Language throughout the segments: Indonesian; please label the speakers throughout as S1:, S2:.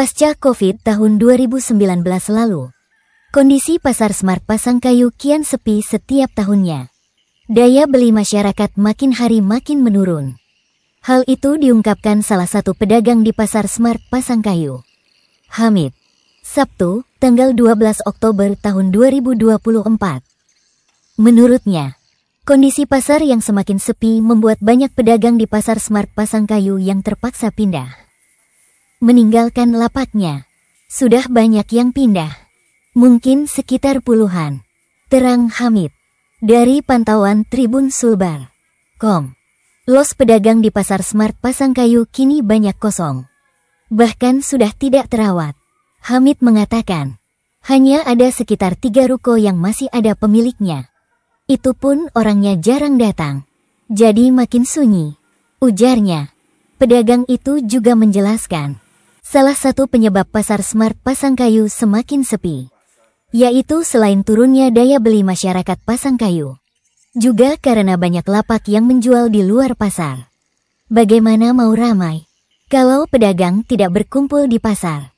S1: Pasca COVID tahun 2019 lalu, kondisi pasar Smart Pasang Kayu kian sepi setiap tahunnya. Daya beli masyarakat makin hari makin menurun. Hal itu diungkapkan salah satu pedagang di pasar Smart Pasang Kayu. Hamid, Sabtu, tanggal 12 Oktober tahun 2024. Menurutnya, kondisi pasar yang semakin sepi membuat banyak pedagang di pasar Smart Pasang Kayu yang terpaksa pindah meninggalkan lapaknya. Sudah banyak yang pindah. Mungkin sekitar puluhan. Terang Hamid. Dari pantauan Tribun Sulbar. Kom. Los pedagang di pasar Smart pasang kayu kini banyak kosong. Bahkan sudah tidak terawat. Hamid mengatakan, hanya ada sekitar tiga ruko yang masih ada pemiliknya. Itu pun orangnya jarang datang. Jadi makin sunyi. Ujarnya, pedagang itu juga menjelaskan, salah satu penyebab pasar smart pasang kayu semakin sepi, yaitu selain turunnya daya beli masyarakat pasang kayu, juga karena banyak lapak yang menjual di luar pasar. Bagaimana mau ramai kalau pedagang tidak berkumpul di pasar?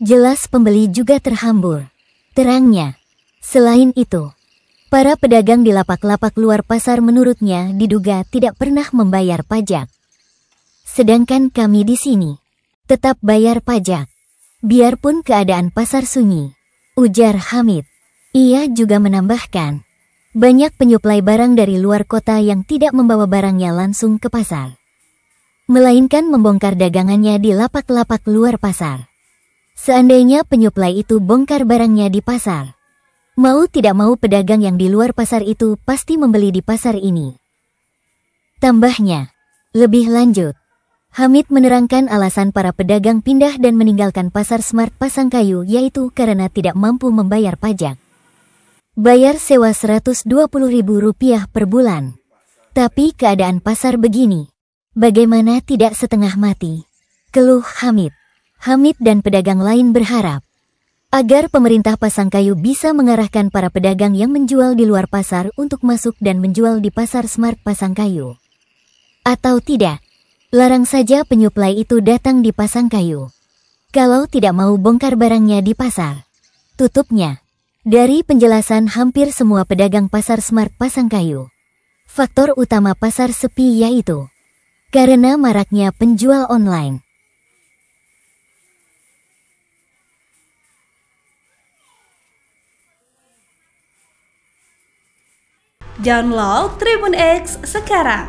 S1: Jelas pembeli juga terhambur. Terangnya, selain itu, Para pedagang di lapak-lapak luar pasar menurutnya diduga tidak pernah membayar pajak. Sedangkan kami di sini tetap bayar pajak. Biarpun keadaan pasar sunyi, ujar Hamid. Ia juga menambahkan, banyak penyuplai barang dari luar kota yang tidak membawa barangnya langsung ke pasar. Melainkan membongkar dagangannya di lapak-lapak luar pasar. Seandainya penyuplai itu bongkar barangnya di pasar, mau tidak mau pedagang yang di luar pasar itu pasti membeli di pasar ini. Tambahnya, lebih lanjut, Hamid menerangkan alasan para pedagang pindah dan meninggalkan pasar Smart Pasangkayu yaitu karena tidak mampu membayar pajak. Bayar sewa Rp120.000 per bulan. Tapi keadaan pasar begini. Bagaimana tidak setengah mati? Keluh Hamid. Hamid dan pedagang lain berharap agar pemerintah Pasangkayu bisa mengarahkan para pedagang yang menjual di luar pasar untuk masuk dan menjual di pasar Smart Pasangkayu. Atau tidak, Larang saja penyuplai itu datang di pasang kayu. Kalau tidak mau bongkar barangnya di pasar. Tutupnya. Dari penjelasan hampir semua pedagang pasar smart pasang kayu. Faktor utama pasar sepi yaitu karena maraknya penjual online. Download Tribun X sekarang